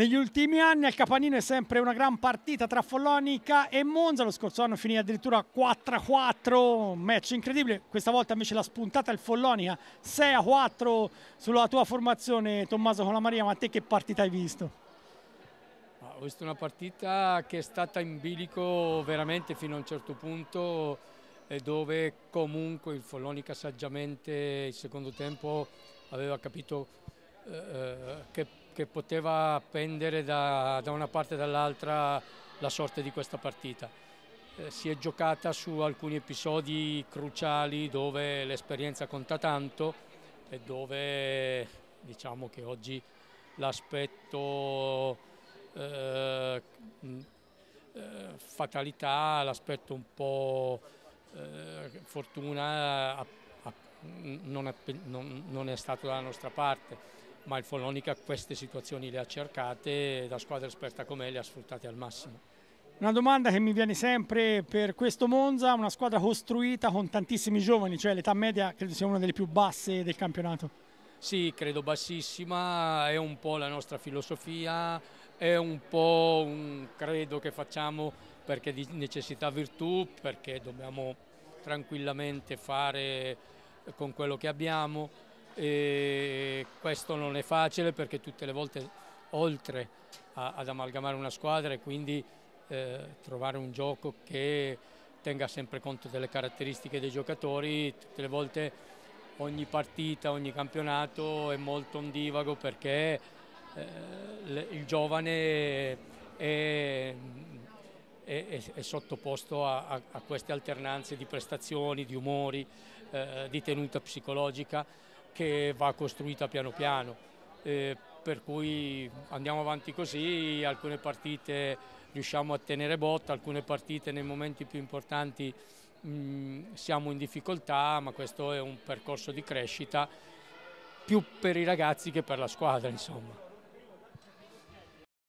Negli ultimi anni al Capanino è sempre una gran partita tra Follonica e Monza, lo scorso anno finì addirittura 4-4, match incredibile, questa volta invece la spuntata è il Follonica, 6-4 sulla tua formazione Tommaso Colamaria, ma te che partita hai visto? Ho visto una partita che è stata in bilico veramente fino a un certo punto dove comunque il Follonica saggiamente il secondo tempo aveva capito eh, eh che che poteva pendere da, da una parte e dall'altra la sorte di questa partita. Eh, si è giocata su alcuni episodi cruciali dove l'esperienza conta tanto e dove diciamo che oggi l'aspetto eh, eh fatalità, l'aspetto un po' eh, fortuna non è, non, non è stato dalla nostra parte ma il Follonica queste situazioni le ha cercate e da squadra esperta come le ha sfruttate al massimo. Una domanda che mi viene sempre per questo Monza, una squadra costruita con tantissimi giovani, cioè l'età media credo sia una delle più basse del campionato. Sì, credo bassissima, è un po' la nostra filosofia, è un po' un credo che facciamo perché di necessità virtù, perché dobbiamo tranquillamente fare con quello che abbiamo e questo non è facile perché tutte le volte oltre a, ad amalgamare una squadra e quindi eh, trovare un gioco che tenga sempre conto delle caratteristiche dei giocatori, tutte le volte ogni partita, ogni campionato è molto ondivago perché eh, il giovane è, è, è sottoposto a, a, a, queste alternanze di prestazioni, di umori, eh, di tenuta psicologica che va costruita piano piano. Eh, per cui andiamo avanti così, alcune partite riusciamo a tenere botta, alcune partite nei momenti più importanti mh, mm, siamo in difficoltà, ma questo è un percorso di crescita più per i ragazzi che per la squadra, insomma.